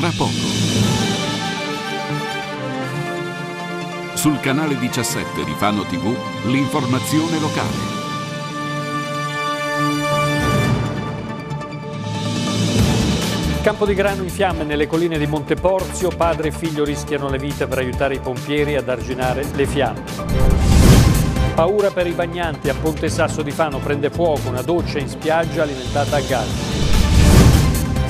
tra poco. Sul canale 17 di Fano TV, l'informazione locale. Campo di grano in fiamme nelle colline di Monteporzio, padre e figlio rischiano le vite per aiutare i pompieri ad arginare le fiamme. Paura per i bagnanti, a Ponte Sasso di Fano prende fuoco una doccia in spiaggia alimentata a gas.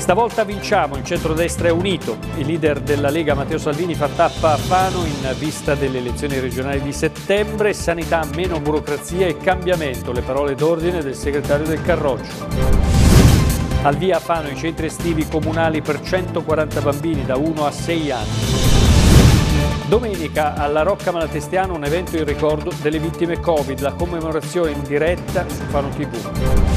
Stavolta vinciamo, il centrodestra è unito. Il leader della Lega Matteo Salvini fa tappa a Fano in vista delle elezioni regionali di settembre. Sanità, meno burocrazia e cambiamento, le parole d'ordine del segretario del Carroccio. Al via Fano i centri estivi comunali per 140 bambini da 1 a 6 anni. Domenica alla Rocca Malatestiano un evento in ricordo delle vittime Covid, la commemorazione in diretta su Fano TV.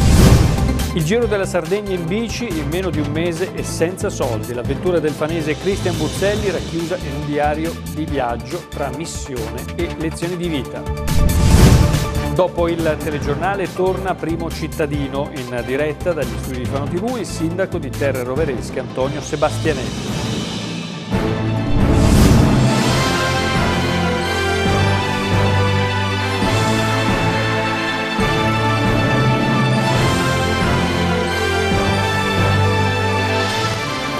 Il Giro della Sardegna in bici in meno di un mese e senza soldi. L'avventura del fanese Cristian Buzzelli racchiusa in un diario di viaggio tra missione e lezioni di vita. Dopo il telegiornale torna Primo Cittadino in diretta dagli studi di Fano TV il sindaco di Terre Roveresche Antonio Sebastianetti.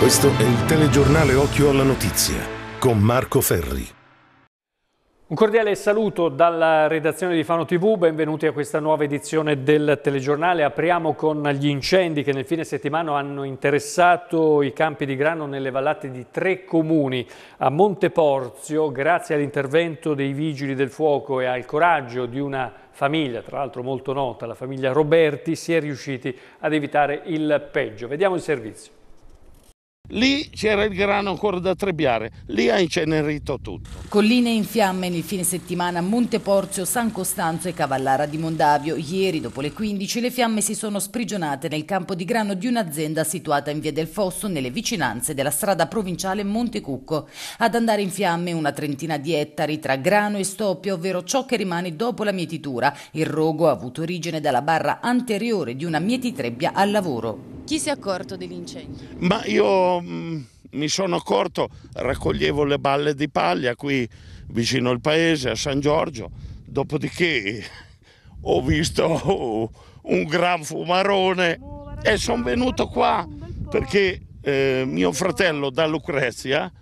Questo è il telegiornale Occhio alla Notizia con Marco Ferri. Un cordiale saluto dalla redazione di Fano TV, benvenuti a questa nuova edizione del telegiornale. Apriamo con gli incendi che nel fine settimana hanno interessato i campi di grano nelle vallate di tre comuni. A Monteporzio, grazie all'intervento dei vigili del fuoco e al coraggio di una famiglia, tra l'altro molto nota, la famiglia Roberti, si è riusciti ad evitare il peggio. Vediamo il servizio. Lì c'era il grano ancora da trebbiare, lì ha incenerito tutto. Colline in fiamme nel fine settimana a Monte Porzio, San Costanzo e Cavallara di Mondavio. Ieri, dopo le 15, le fiamme si sono sprigionate nel campo di grano di un'azienda situata in via del Fosso, nelle vicinanze della strada provinciale Montecucco. Ad andare in fiamme una trentina di ettari tra grano e stoppio, ovvero ciò che rimane dopo la mietitura. Il rogo ha avuto origine dalla barra anteriore di una mietitrebbia al lavoro. Chi si è accorto dell'incendio? Ma io ho Mm, mi sono accorto raccoglievo le balle di paglia qui vicino al paese, a San Giorgio, dopodiché ho visto un gran fumarone e sono venuto qua perché eh, mio fratello da Lucrezia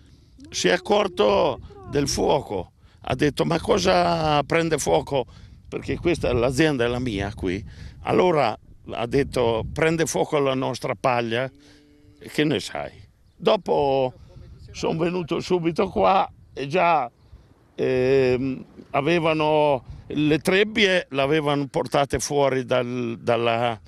si è accorto del fuoco, ha detto ma cosa prende fuoco? Perché questa è l'azienda è la mia qui. Allora ha detto prende fuoco la nostra paglia che ne sai. Dopo sono venuto subito qua e già eh, avevano le trebbie, l'avevano portate fuori dal, dalla,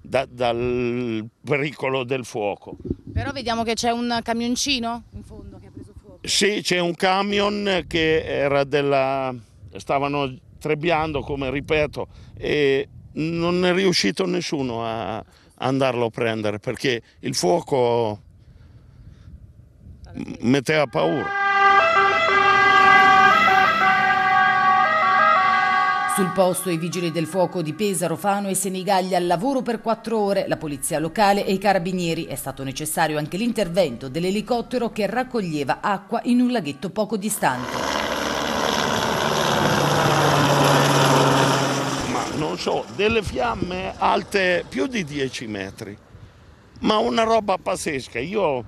da, dal pericolo del fuoco. Però vediamo che c'è un camioncino in fondo che ha preso fuoco. Sì, c'è un camion che era della... stavano trebbiando, come ripeto, e non è riuscito nessuno a, andarlo a prendere perché il fuoco metteva paura. Sul posto i vigili del fuoco di Pesaro, Fano e Senigallia al lavoro per quattro ore, la polizia locale e i carabinieri. È stato necessario anche l'intervento dell'elicottero che raccoglieva acqua in un laghetto poco distante. so, delle fiamme alte più di 10 metri, ma una roba pazzesca. Io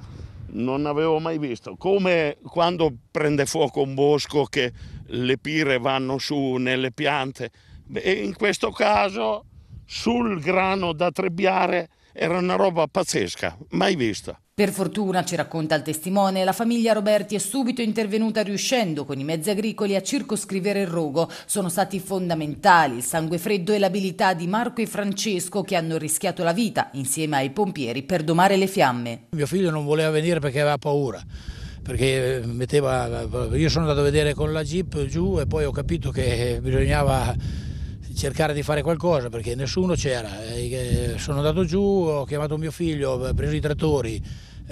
non avevo mai visto, come quando prende fuoco un bosco che le pire vanno su nelle piante. E in questo caso sul grano da trebbiare era una roba pazzesca, mai vista. Per fortuna, ci racconta il testimone, la famiglia Roberti è subito intervenuta riuscendo con i mezzi agricoli a circoscrivere il rogo. Sono stati fondamentali il sangue freddo e l'abilità di Marco e Francesco che hanno rischiato la vita insieme ai pompieri per domare le fiamme. Mio figlio non voleva venire perché aveva paura perché metteva, io sono andato a vedere con la jeep giù e poi ho capito che bisognava cercare di fare qualcosa perché nessuno c'era, eh, sono andato giù, ho chiamato mio figlio, ho preso i trattori,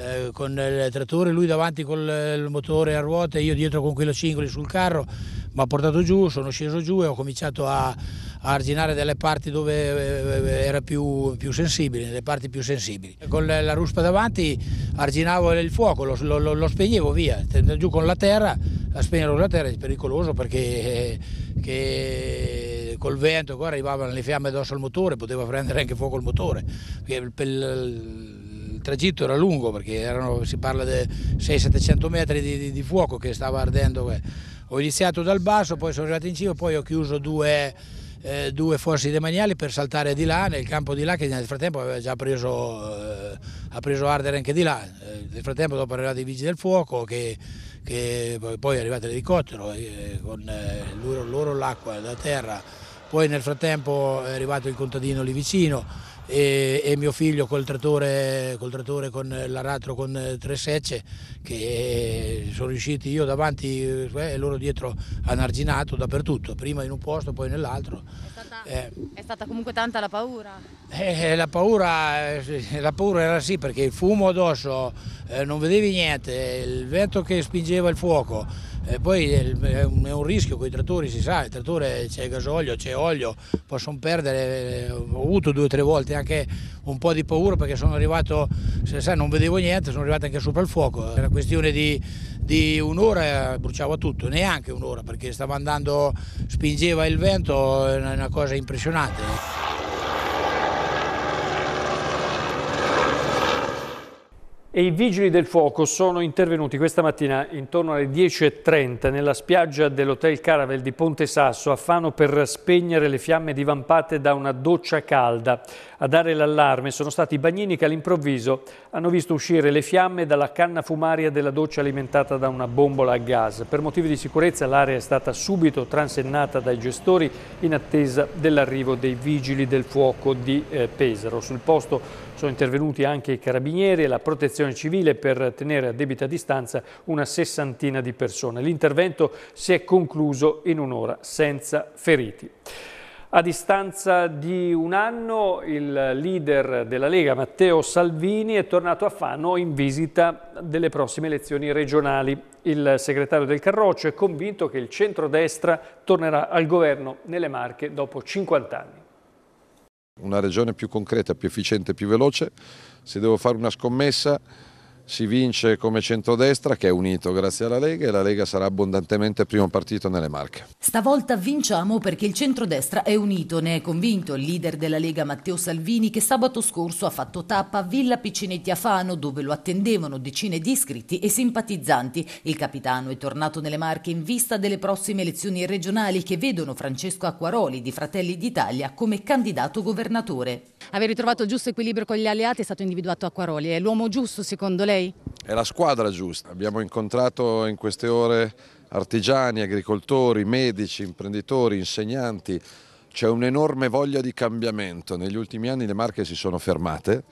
eh, con il trattore, lui davanti con il motore a ruote, io dietro con quello cingoli sul carro, mi ha portato giù, sono sceso giù e ho cominciato a, a arginare delle parti dove eh, era più, più sensibile, le parti più sensibili. Con la ruspa davanti arginavo il fuoco, lo, lo, lo spegnevo via, giù con la terra, a spegnere con la terra è pericoloso perché eh, che col vento qua arrivavano le fiamme addosso al motore, poteva prendere anche fuoco il motore. Per, per, tragitto era lungo perché erano, si parla di 600-700 metri di, di, di, fuoco che stava ardendo. Eh. Ho iniziato dal basso, poi sono arrivato in cima, poi ho chiuso due, eh, due fossi demaniali per saltare di là, nel campo di là che nel frattempo aveva già preso, eh, ha preso ardere anche di là. Eh, nel frattempo dopo arrivati i vigili del fuoco che, che poi è arrivato l'elicottero eh, con eh, loro, loro l'acqua da terra. Poi nel frattempo è arrivato il contadino lì vicino e, e mio figlio col trattore, col trattore con l'aratro con tre secce che sono riusciti io davanti e eh, loro dietro hanno arginato dappertutto, prima in un posto poi nell'altro. È, eh. è, stata comunque tanta la paura? Eh, eh la, paura eh, la paura era sì perché il fumo addosso, non vedevi niente, il vento che spingeva il fuoco. E eh, poi è un, rischio con i trattori, si sa, il trattore c'è gasolio, c'è olio, possono perdere, eh, ho avuto due o tre volte anche un po' di paura perché sono arrivato, se sai, non vedevo niente, sono arrivato anche sopra il fuoco, era questione di, di un'ora, bruciava tutto, neanche un'ora perché stava andando, spingeva il vento, è una cosa impressionante. E i vigili del fuoco sono intervenuti questa mattina intorno alle 10.30 nella spiaggia dell'hotel Caravel di Ponte Sasso a Fano per spegnere le fiamme divampate da una doccia calda. A dare l'allarme sono stati i bagnini che all'improvviso hanno visto uscire le fiamme dalla canna fumaria della doccia alimentata da una bombola a gas. Per motivi di sicurezza l'area è stata subito transennata dai gestori in attesa dell'arrivo dei vigili del fuoco di eh, Pesaro. Sul posto sono intervenuti anche i carabinieri e la protezione civile per tenere a debita distanza una sessantina di persone. L'intervento si è concluso in un'ora senza feriti. A distanza di un anno il leader della Lega Matteo Salvini è tornato a Fano in visita delle prossime elezioni regionali. Il segretario del Carroccio è convinto che il centrodestra tornerà al governo nelle Marche dopo 50 anni una regione più concreta, più efficiente, più veloce, se devo fare una scommessa si vince come centrodestra che è unito grazie alla Lega e la Lega sarà abbondantemente primo partito nelle Marche. Stavolta vinciamo perché il centrodestra è unito, ne è convinto il leader della Lega Matteo Salvini che sabato scorso ha fatto tappa a Villa Piccinetti a Fano dove lo attendevano decine di iscritti e simpatizzanti. Il capitano è tornato nelle Marche in vista delle prossime elezioni regionali che vedono Francesco Acquaroli di Fratelli d'Italia come candidato governatore. Aver ritrovato il giusto equilibrio con gli alleati è stato individuato Acquaroli, è l'uomo giusto secondo lei europei? È la squadra giusta. Abbiamo incontrato in queste ore artigiani, agricoltori, medici, imprenditori, insegnanti. C'è un'enorme voglia di cambiamento. Negli ultimi anni le marche si sono fermate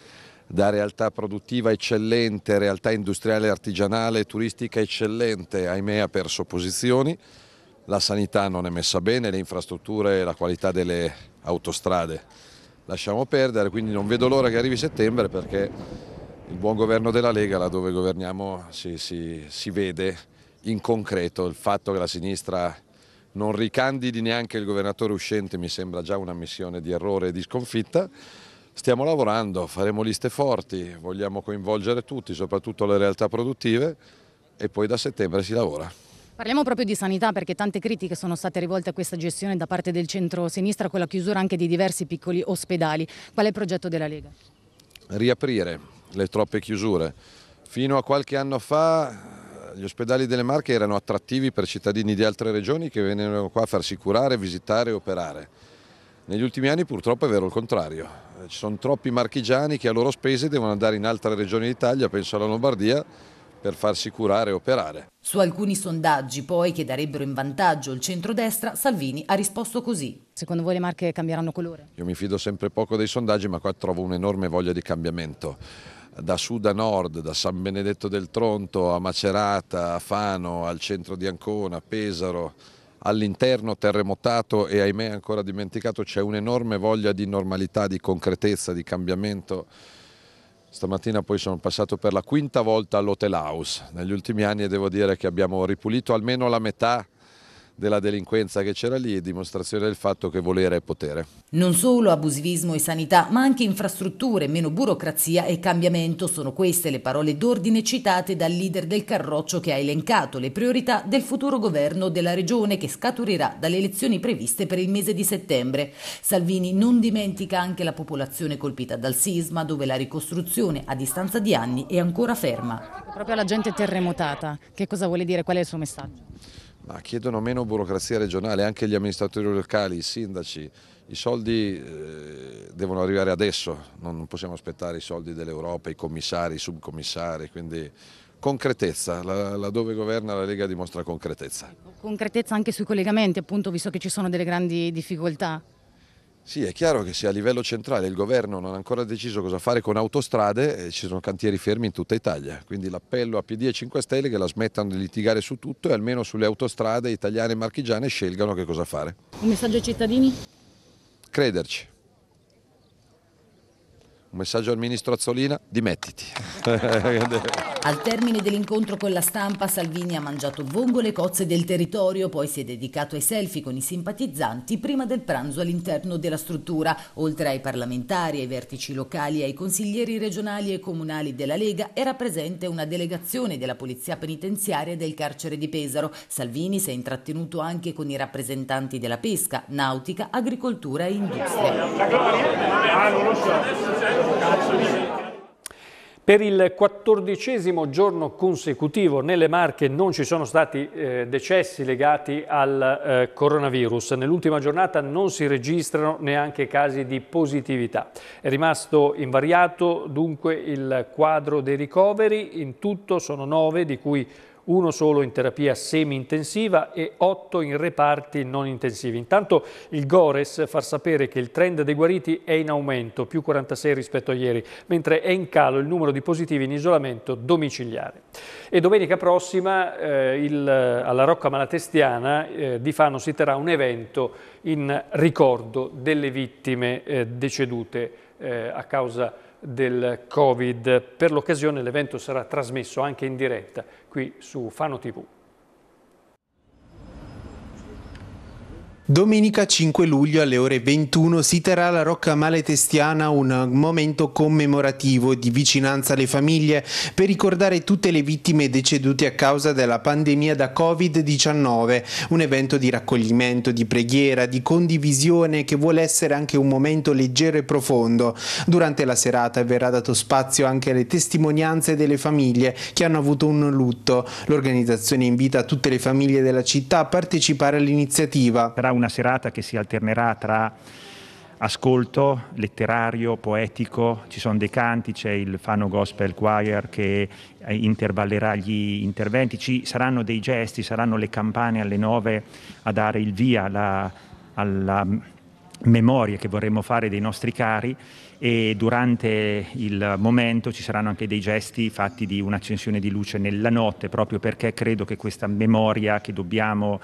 da realtà produttiva eccellente, realtà industriale, artigianale, turistica eccellente, ahimè ha perso posizioni, la sanità non è messa bene, le infrastrutture e la qualità delle autostrade lasciamo perdere, quindi non vedo l'ora che arrivi settembre perché il buon governo della Lega, laddove governiamo, si, si, si, vede in concreto il fatto che la sinistra non ricandidi neanche il governatore uscente, mi sembra già una missione di errore e di sconfitta. Stiamo lavorando, faremo liste forti, vogliamo coinvolgere tutti, soprattutto le realtà produttive e poi da settembre si lavora. Parliamo proprio di sanità perché tante critiche sono state rivolte a questa gestione da parte del centro-sinistra con la chiusura anche di diversi piccoli ospedali. Qual è il progetto della Lega? Riaprire le troppe chiusure. Fino a qualche anno fa gli ospedali delle Marche erano attrattivi per cittadini di altre regioni che venivano qua a farsi curare, visitare e operare. Negli ultimi anni purtroppo è vero il contrario, eh, ci sono troppi marchigiani che a loro spese devono andare in altre regioni d'Italia, penso alla Lombardia, per farsi curare e operare. Su alcuni sondaggi poi che darebbero in vantaggio il centrodestra, Salvini ha risposto così. Secondo voi le marche cambieranno colore? Io mi fido sempre poco dei sondaggi ma qua trovo un'enorme voglia di cambiamento da sud a nord, da San Benedetto del Tronto a Macerata, a Fano, al centro di Ancona, Pesaro, all'interno terremotato e ahimè ancora dimenticato c'è un'enorme voglia di normalità, di concretezza, di cambiamento. Stamattina poi sono passato per la quinta volta all'Hotel House negli ultimi anni e devo dire che abbiamo ripulito almeno la metà della delinquenza che c'era lì e dimostrazione del fatto che volere è potere. Non solo abusivismo e sanità, ma anche infrastrutture, meno burocrazia e cambiamento sono queste le parole d'ordine citate dal leader del Carroccio che ha elencato le priorità del futuro governo della regione che scaturirà dalle elezioni previste per il mese di settembre. Salvini non dimentica anche la popolazione colpita dal sisma dove la ricostruzione a distanza di anni è ancora ferma. Proprio alla gente terremotata, che cosa vuole dire? Qual è il suo messaggio? ma chiedono meno burocrazia regionale, anche gli amministratori locali, i sindaci, i soldi eh, devono arrivare adesso, non possiamo aspettare i soldi dell'Europa, i commissari, i subcommissari, quindi concretezza, laddove governa la Lega dimostra concretezza. Concretezza anche sui collegamenti appunto, visto che ci sono delle grandi difficoltà. Sì, è chiaro che se a livello centrale il governo non ha ancora deciso cosa fare con autostrade, eh, ci sono cantieri fermi in tutta Italia. Quindi l'appello a PD e 5 Stelle che la smettano di litigare su tutto e almeno sulle autostrade italiane e marchigiane scelgano che cosa fare. Un messaggio ai cittadini? Crederci. Un messaggio al ministro Azzolina, dimettiti. al termine dell'incontro con la stampa Salvini ha mangiato vongole cozze del territorio, poi si è dedicato ai selfie con i simpatizzanti prima del pranzo all'interno della struttura, oltre ai parlamentari, ai vertici locali, ai consiglieri regionali e comunali della Lega, era presente una delegazione della Polizia Penitenziaria del carcere di Pesaro. Salvini si è intrattenuto anche con i rappresentanti della pesca, nautica, agricoltura e industria. Ah, non lo so. Per il quattordicesimo giorno consecutivo nelle Marche non ci sono stati eh, decessi legati al eh, coronavirus. Nell'ultima giornata non si registrano neanche casi di positività. È rimasto invariato dunque il quadro dei ricoveri, in tutto sono nove di cui uno solo in terapia semi-intensiva e otto in reparti non intensivi. Intanto il Gores fa sapere che il trend dei guariti è in aumento, più 46 rispetto a ieri, mentre è in calo il numero di positivi in isolamento domiciliare. E domenica prossima eh, il, alla Rocca Malatestiana eh, di Fano si terrà un evento in ricordo delle vittime eh, decedute eh, a causa di del Covid. Per l'occasione l'evento sarà trasmesso anche in diretta qui su Fano TV. Domenica 5 luglio alle ore 21 si terrà alla Rocca Maletestiana un momento commemorativo di vicinanza alle famiglie per ricordare tutte le vittime decedute a causa della pandemia da Covid-19, un evento di raccoglimento, di preghiera, di condivisione che vuole essere anche un momento leggero e profondo. Durante la serata verrà dato spazio anche alle testimonianze delle famiglie che hanno avuto un lutto. L'organizzazione invita tutte le famiglie della città a partecipare all'iniziativa una serata che si alternerà tra ascolto letterario, poetico, ci sono dei canti, c'è il Fano Gospel Choir che eh, intervallerà gli interventi, ci saranno dei gesti, saranno le campane alle nove a dare il via alla, alla memoria che vorremmo fare dei nostri cari e durante il momento ci saranno anche dei gesti fatti di un'accensione di luce nella notte, proprio perché credo che questa memoria che dobbiamo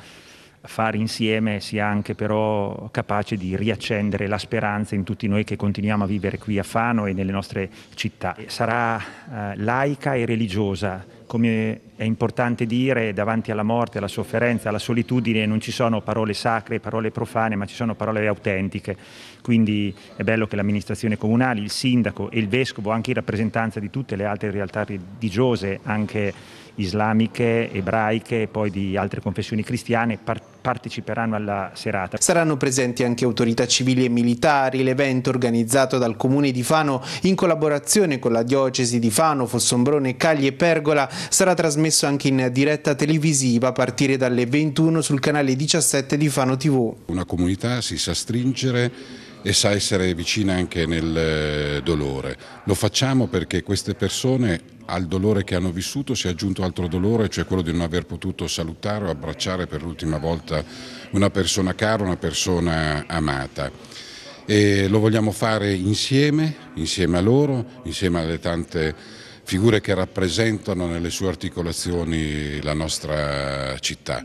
fare insieme sia anche però capace di riaccendere la speranza in tutti noi che continuiamo a vivere qui a Fano e nelle nostre città. Sarà eh, laica e religiosa, come è importante dire, davanti alla morte, alla sofferenza, alla solitudine non ci sono parole sacre, parole profane, ma ci sono parole autentiche. Quindi è bello che l'amministrazione comunale, il sindaco e il vescovo, anche in rappresentanza di tutte le altre realtà religiose, anche islamiche, ebraiche e poi di altre confessioni cristiane parteciperanno alla serata. Saranno presenti anche autorità civili e militari. L'evento organizzato dal comune di Fano in collaborazione con la diocesi di Fano, Fossombrone, Cagli e Pergola sarà trasmesso anche in diretta televisiva a partire dalle 21 sul canale 17 di Fano TV. Una comunità si sa stringere e sa essere vicina anche nel eh, dolore. Lo facciamo perché queste persone al dolore che hanno vissuto si è aggiunto altro dolore, cioè quello di non aver potuto salutare o abbracciare per l'ultima volta una persona cara, una persona amata. E lo vogliamo fare insieme, insieme a loro, insieme alle tante figure che rappresentano nelle sue articolazioni la nostra città.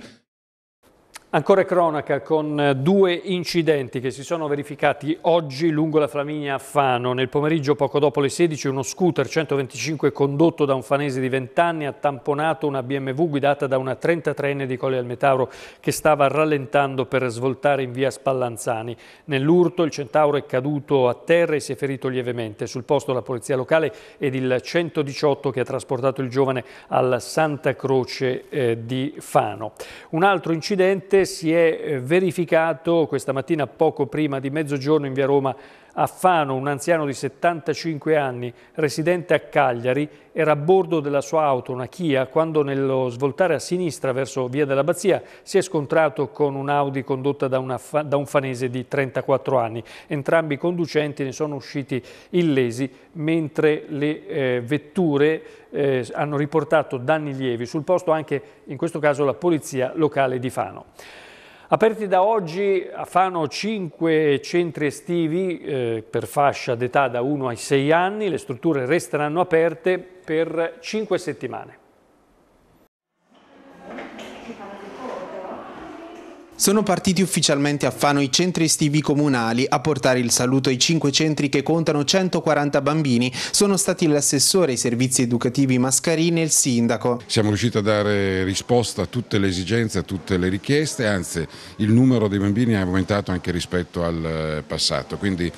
Ancora cronaca con eh, due incidenti che si sono verificati oggi lungo la Flaminia a Fano. Nel pomeriggio poco dopo le 16 uno scooter 125 condotto da un fanese di 20 anni ha tamponato una BMW guidata da una 33enne di Colle al Metauro che stava rallentando per svoltare in via Spallanzani. Nell'urto il Centauro è caduto a terra e si è ferito lievemente. Sul posto la polizia locale ed il 118 che ha trasportato il giovane alla Santa Croce eh, di Fano. Un altro incidente incidente si è eh, verificato questa mattina poco prima di mezzogiorno in via Roma a Fano un anziano di 75 anni, residente a Cagliari, era a bordo della sua auto, una Kia, quando nello svoltare a sinistra verso Via dell'Abbazia si è scontrato con un'Audi condotta da, una, da, un fanese di 34 anni. Entrambi i conducenti ne sono usciti illesi, mentre le eh, vetture eh, hanno riportato danni lievi. Sul posto anche in questo caso la polizia locale di Fano. Aperti da oggi a Fano 5 centri estivi eh, per fascia d'età da 1 ai 6 anni, le strutture resteranno aperte per 5 settimane. Sono partiti ufficialmente a Fano i centri estivi comunali. A portare il saluto ai cinque centri che contano 140 bambini sono stati l'assessore ai servizi educativi Mascarini e il sindaco. Siamo riusciti a dare risposta a tutte le esigenze, a tutte le richieste, anzi il numero dei bambini è aumentato anche rispetto al eh, passato. Quindi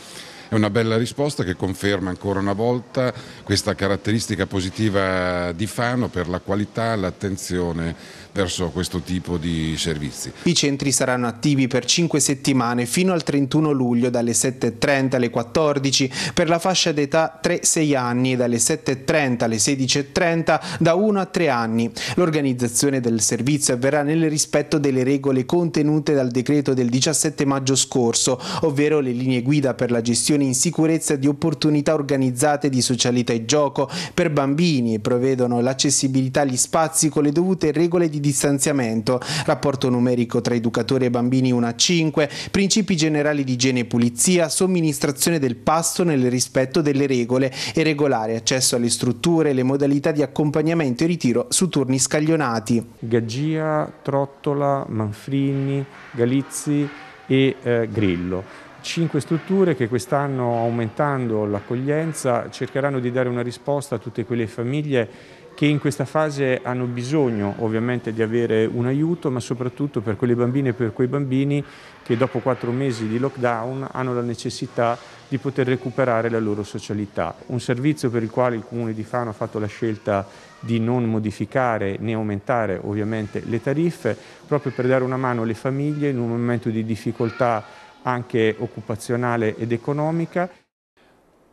è una bella risposta che conferma ancora una volta questa caratteristica positiva di Fano per la qualità, e l'attenzione verso questo tipo di servizi. I centri saranno attivi per 5 settimane fino al 31 luglio dalle 7.30 alle 14 per la fascia d'età 3-6 anni e dalle 7.30 alle 16.30 da 1 a 3 anni. L'organizzazione del servizio avverrà nel rispetto delle regole contenute dal decreto del 17 maggio scorso, ovvero le linee guida per la gestione azioni in sicurezza di opportunità organizzate di socialità e gioco per bambini e prevedono l'accessibilità agli spazi con le dovute regole di distanziamento, rapporto numerico tra educatori e bambini 1 a 5, principi generali di igiene e pulizia, somministrazione del pasto nel rispetto delle regole e regolare accesso alle strutture, le modalità di accompagnamento e ritiro su turni scaglionati. Gaggia, Trottola, Manfrini, Galizzi e eh, Grillo cinque strutture che quest'anno, aumentando l'accoglienza, cercheranno di dare una risposta a tutte quelle famiglie che in questa fase hanno bisogno ovviamente di avere un aiuto, ma soprattutto per quelle bambine e per quei bambini che dopo quattro mesi di lockdown hanno la necessità di poter recuperare la loro socialità. Un servizio per il quale il Comune di Fano ha fatto la scelta di non modificare né aumentare ovviamente le tariffe, proprio per dare una mano alle famiglie in un momento di difficoltà anche occupazionale ed economica.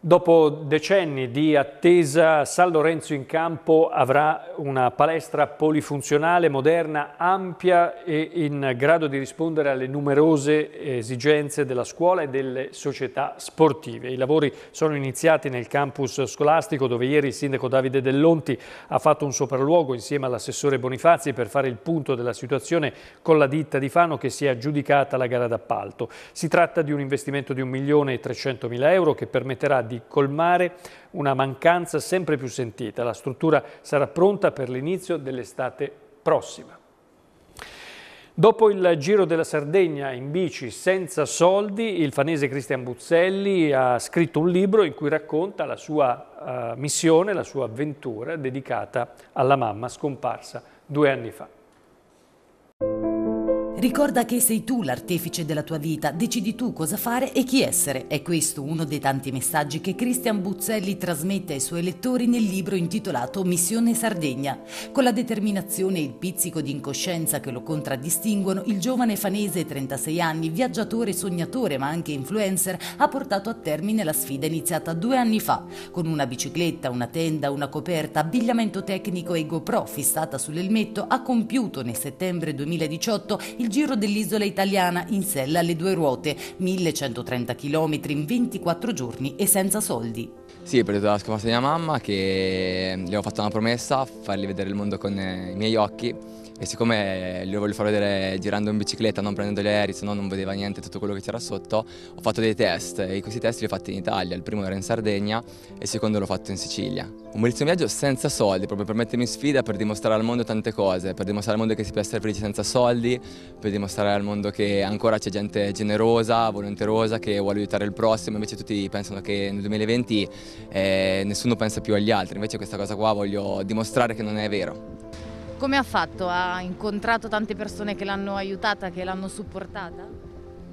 Dopo decenni di attesa, San Lorenzo in campo avrà una palestra polifunzionale, moderna, ampia e in grado di rispondere alle numerose esigenze della scuola e delle società sportive. I lavori sono iniziati nel campus scolastico dove ieri il sindaco Davide Dell'Onti ha fatto un sopralluogo insieme all'assessore Bonifazi per fare il punto della situazione con la ditta di Fano che si è aggiudicata la gara d'appalto. Si tratta di un investimento di 1.300.000 euro che permetterà di di colmare una mancanza sempre più sentita. La struttura sarà pronta per l'inizio dell'estate prossima. Dopo il Giro della Sardegna in bici senza soldi, il fanese Cristian Buzzelli ha scritto un libro in cui racconta la sua uh, missione, la sua avventura dedicata alla mamma scomparsa due anni fa. Ricorda che sei tu l'artefice della tua vita, decidi tu cosa fare e chi essere. È questo uno dei tanti messaggi che Christian Buzzelli trasmette ai suoi lettori nel libro intitolato Missione Sardegna. Con la determinazione e il pizzico di incoscienza che lo contraddistinguono, il giovane fanese 36 anni, viaggiatore, sognatore ma anche influencer, ha portato a termine la sfida iniziata due anni fa. Con una bicicletta, una tenda, una coperta, abbigliamento tecnico e GoPro fissata sull'elmetto, ha compiuto nel settembre 2018 il il giro dell'isola italiana in sella alle due ruote, 1130 km in 24 giorni e senza soldi. Sì, ho preso la scommessa di mia mamma che le ho fatto una promessa, fargli vedere il mondo con eh, i miei occhi e siccome glielo voglio far vedere girando in bicicletta, non prendendo gli aerei, se no non vedeva niente tutto quello che c'era sotto, ho fatto dei test e questi test li ho fatti in Italia, il primo era in Sardegna e il secondo l'ho fatto in Sicilia. Un bellissimo viaggio senza soldi, proprio per mettermi in sfida, per dimostrare al mondo tante cose, per dimostrare al mondo che si può essere felici senza soldi, per dimostrare al mondo che ancora c'è gente generosa, volontarosa, che vuole aiutare il prossimo, invece tutti pensano che nel 2020 eh, nessuno pensa più agli altri, invece questa cosa qua voglio dimostrare che non è vero. Come ha fatto? Ha incontrato tante persone che l'hanno aiutata, che l'hanno supportata?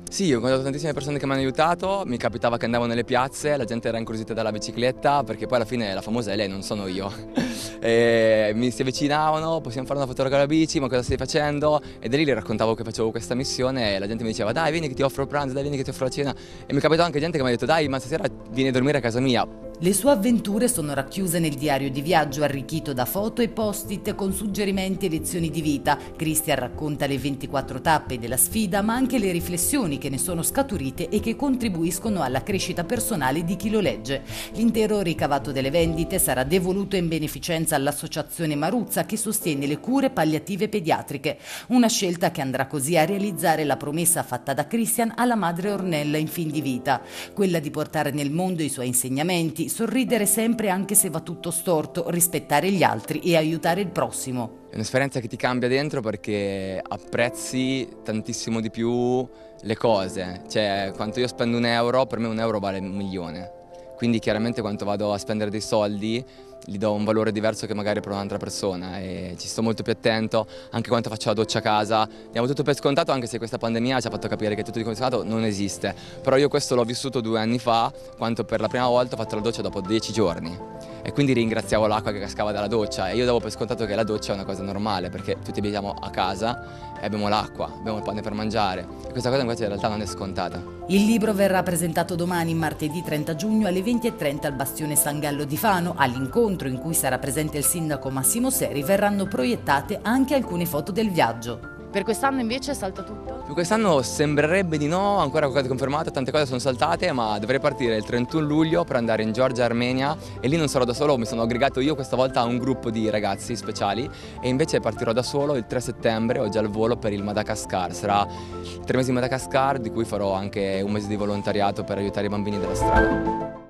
Sì, ho incontrato tantissime persone che mi hanno aiutato, mi capitava che andavo nelle piazze, la gente era incuriosita dalla bicicletta perché poi alla fine la famosa è lei, non sono io. E mi si avvicinavano, possiamo fare una foto con la bici, ma cosa stai facendo? E da lì le raccontavo che facevo questa missione e la gente mi diceva dai vieni che ti offro il pranzo, dai vieni che ti offro la cena e mi capitava anche gente che mi ha detto dai ma stasera vieni a dormire a casa mia, le sue avventure sono racchiuse nel diario di viaggio arricchito da foto e post-it con suggerimenti e lezioni di vita. Christian racconta le 24 tappe della sfida, ma anche le riflessioni che ne sono scaturite e che contribuiscono alla crescita personale di chi lo legge. L'intero ricavato delle vendite sarà devoluto in beneficenza all'associazione Maruzza che sostiene le cure palliative pediatriche, una scelta che andrà così a realizzare la promessa fatta da Christian alla madre Ornella in fin di vita, quella di portare nel mondo i suoi insegnamenti, sorridere sempre anche se va tutto storto, rispettare gli altri e aiutare il prossimo. È un'esperienza che ti cambia dentro perché apprezzi tantissimo di più le cose, cioè quanto io spendo un euro, per me un euro vale un milione, quindi chiaramente quando vado a spendere dei soldi gli do un valore diverso che magari per un'altra persona e ci sto molto più attento anche quando faccio la doccia a casa. Diamo tutto per scontato anche se questa pandemia ci ha fatto capire che tutto di consumato non esiste, però io questo l'ho vissuto due anni fa quando per la prima volta ho fatto la doccia dopo dieci giorni e quindi ringraziavo l'acqua che cascava dalla doccia e io davo per scontato che la doccia è una cosa normale perché tutti abitiamo a casa e abbiamo l'acqua, abbiamo il pane per mangiare e questa cosa in realtà non è scontata. Il libro verrà presentato domani martedì 30 giugno alle 20.30 al Bastione San Gallo di Fano. All'incontro in cui sarà presente il sindaco Massimo Seri verranno proiettate anche alcune foto del viaggio. Per quest'anno invece salta tutto? Per quest'anno sembrerebbe di no, ancora qualcosa confermato, tante cose sono saltate, ma dovrei partire il 31 luglio per andare in Georgia, Armenia e lì non sarò da solo, mi sono aggregato io questa volta a un gruppo di ragazzi speciali e invece partirò da solo il 3 settembre, ho già il volo per il Madagascar, sarà tre mesi in Madagascar di cui farò anche un mese di volontariato per aiutare i bambini della strada.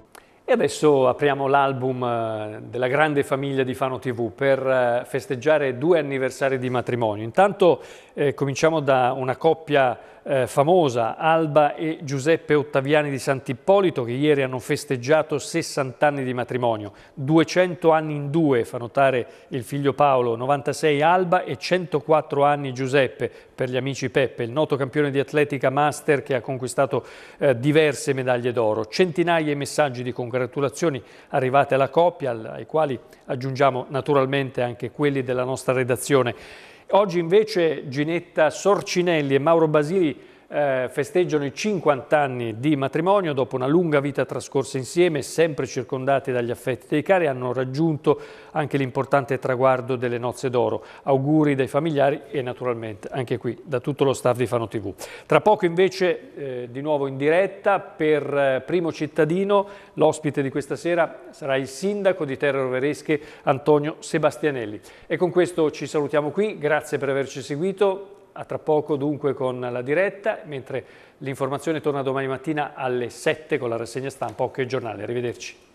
E adesso apriamo l'album eh, della grande famiglia di Fano TV per eh, festeggiare due anniversari di matrimonio. Intanto eh, cominciamo da una coppia eh, famosa, Alba e Giuseppe Ottaviani di Sant'Ippolito, che ieri hanno festeggiato 60 anni di matrimonio. 200 anni in due, fa notare il figlio Paolo, 96 Alba e 104 anni Giuseppe, per gli amici Peppe, il noto campione di atletica master che ha conquistato eh, diverse medaglie d'oro. Centinaia di messaggi di congratulazioni arrivate alla coppia, ai quali aggiungiamo naturalmente anche quelli della nostra redazione. Oggi invece Ginetta Sorcinelli e Mauro Basili eh, festeggiano i 50 anni di matrimonio dopo una lunga vita trascorsa insieme, sempre circondati dagli affetti dei cari, hanno raggiunto anche l'importante traguardo delle nozze d'oro. Auguri dai familiari e naturalmente anche qui da tutto lo staff di Fano TV. Tra poco invece eh, di nuovo in diretta per eh, Primo Cittadino, l'ospite di questa sera sarà il sindaco di Terre Roveresche Antonio Sebastianelli. E con questo ci salutiamo qui, grazie per averci seguito a tra poco dunque con la diretta, mentre l'informazione torna domani mattina alle 7 con la rassegna stampa Occhio ok, Giornale. Arrivederci.